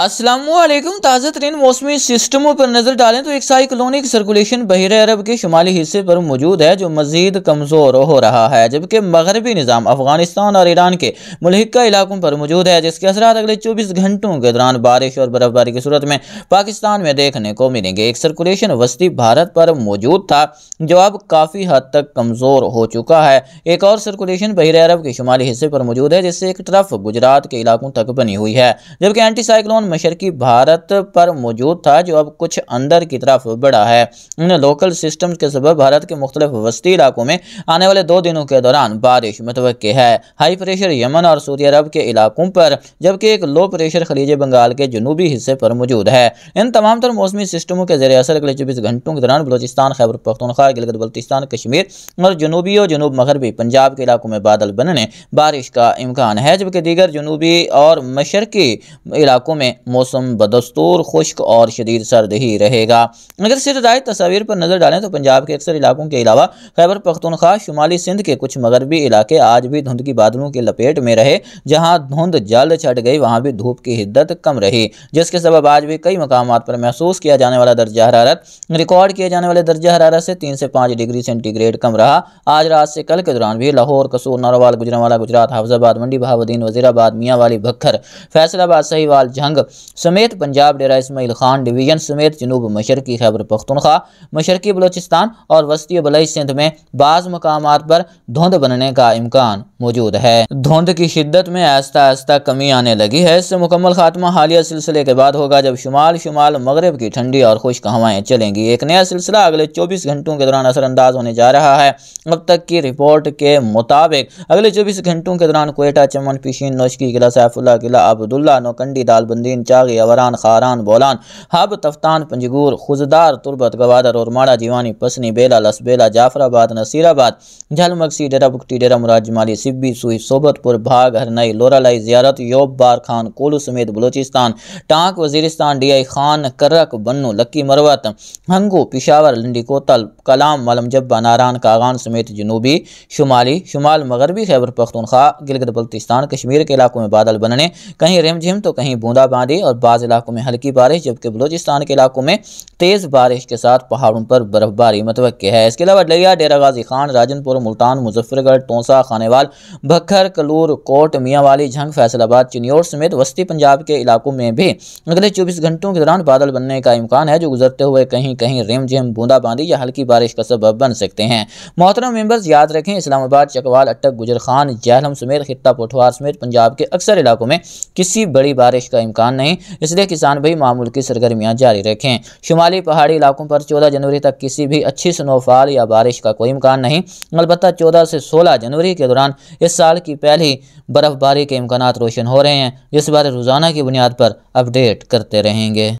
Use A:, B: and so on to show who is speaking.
A: असलम ताज़ा तरीन मौसमी सिस्टमों पर नज़र डालें तो एक साइक्लोनिक सर्कुलेशन बहर अरब के शुमाली हिस्से पर मौजूद है जो मज़ीद कमज़ोर हो रहा है जबकि मगरबी निज़ाम अफगानिस्तान और ईरान के मलहका इलाकों पर मौजूद है जिसके असरा अगले चौबीस घंटों के दौरान बारिश और बर्फबारी की सूरत में पाकिस्तान में देखने को मिलेंगे एक सर्कुलेशन वस्ती भारत पर मौजूद था जो अब काफ़ी हद तक कमज़ोर हो चुका है एक और सर्कुलेशन बहर अरब के शुमाली हिस्से पर मौजूद है जिससे एक तरफ गुजरात के इलाकों तक बनी हुई है जबकि एंटी साइक्लोन मशरकी भारत पर मौजूद था जो अब कुछ अंदर की तरफ बढ़ा है इन लोकल सिस्टम के सब भारत के मुख्त वस्ती इलाकों में आने वाले दो दिनों के दौरान बारिश मुतव है हाई प्रेशर यमन और सऊदी अरब के इलाकों पर जबकि एक लो प्रेशर खलीज बंगाल के जनूबी हिस्से पर मौजूद है इन तमाम तर मौसमी सिस्टमों के जरिए असर अगले चौबीस घंटों के दौरान बलोचिस्तान खैबर पख्तनख्वा गिलगत बल्तिस्तान कश्मीर और जनूबी और जनूब मगरबी पंजाब के इलाकों में बादल बनने बारिश का इम्कान है जबकि दीगर जनूबी और मशरकी इलाकों में मौसम बदस्तूर खुश्क और शदीद सर्द ही रहेगा अगर सिरदाय तस्वीर पर नज़र डालें तो पंजाब के अक्सर इलाकों के अलावा खैबर पख्तनख्वा शुमाली सिंध के कुछ मगरबी इलाके आज भी धुंध की बादलों की लपेट में रहे जहाँ धुंध जल्द छट गई वहाँ भी धूप की हिद्दत कम रही जिसके सबब आज भी कई मकाम पर महसूस किया जाने वाला दर्जा हरारत रिकॉर्ड किए जाने वाले दर्जा हरारत से तीन से पाँच डिग्री सेंटीग्रेड कम रहा आज रात से कल के दौरान भी लाहौर कसूर नारोवाल गुजरावाला गुजरात हाफजाबाद मंडी बहाबुद्दीन वजीराबाद मियाँ वाली भक्खर फैसलाबाद सहीवाल जंग समेत पंजाब डेरा इसमाइल खान डिवीजन समेत जनूब मशरकी खैबर पख्तनख्वा मशरकी बलोचिस्तान और वस्ती बलई सिंध में बाज़ मकाम पर धुंध बनने का इम्कान मौजूद है धुंध की शिद्दत में आस्ता आस्ता कमी आने लगी है इससे मुकम्मल खात्मा हालिया सिलसिले के बाद होगा जब शुमाल शुमाल मगरब की ठंडी और खुश्क हवाएं चलेंगी एक नया सिलसिला अगले चौबीस घंटों के दौरान असरअंदाज होने जा रहा है अब तक की रिपोर्ट के मुताबिक अगले चौबीस घंटों के दौरान कोयटा चमन पिशीन नौशकी किला सैफुल्ला किला अब्दुल्ला नौकंडी दालबंदीन चागी अवरान खारान बोलान हब तफ्तान पंजगूर खुजदार तुरबत गवादर और माड़ा जीवानी पसनी बेला लसबेला जाफराबाद नसीराबाद झलमक्सी डेरा बुकटी डेरा मुराजमाली सिब्बी सुई सोबतपुर भाग हरनई लोरालाई जियारत योब बार खान कोलू समेत बलूचिस्तान टांक वजीरिस्तान डी आई खान करक बन्नू लक्की मरवत हंगू पिशावर लंडी कोतल कलाम मलम जब्बा नारान कागान समेत जनूबी शुमाली शुमाल मगरबी खैबर पख्तनख्वा गिलगित बल्तिस्तान कश्मीर के इलाकों में बादल बनने कहीं रिमझिम तो कहीं बूंदाबांदी और बाज़ इलाकों में हल्की बारिश जबकि बलूचिस्तान के इलाकों में तेज़ बारिश के साथ पहाड़ों पर बर्फबारी मतवक़ है इसके अलावा डलिया डेरा गाजी खान राजनपुर मुल्तान मुजफ्फरगढ़ टोंसा खानेवाल भखर कलूर कोट मियांवाली झंग फैसलाबाद चिनियोर समेत वस्ती पंजाब के इलाकों में भी अगले चौबीस घंटों के दौरान बादल बनने का इम्कान है जो गुजरते हुए कहीं कहीं रिमझिम बूंदाबांदी या हल्की बारिश का सबब बन सकते हैं मोहतरम मेम्बर्स याद रखें इस्लामाबाद चकवाल अटक गुजर खान जहलम समेत खिता पोठवार समेत पंजाब के अक्सर इलाकों में किसी बड़ी बारिश का इम्कान नहीं इसलिए किसान भाई मामूल की सरगर्मियाँ जारी रखें शुमाली पहाड़ी इलाकों पर चौदह जनवरी तक किसी भी अच्छी स्नोफॉल या बारिश का कोई इम्कान नहीं अलबत्त चौदह से सोलह जनवरी के दौरान इस साल की पहली बर्फबारी के इम्कान रोशन हो रहे हैं जिस बारे रोज़ाना की बुनियाद पर अपडेट करते रहेंगे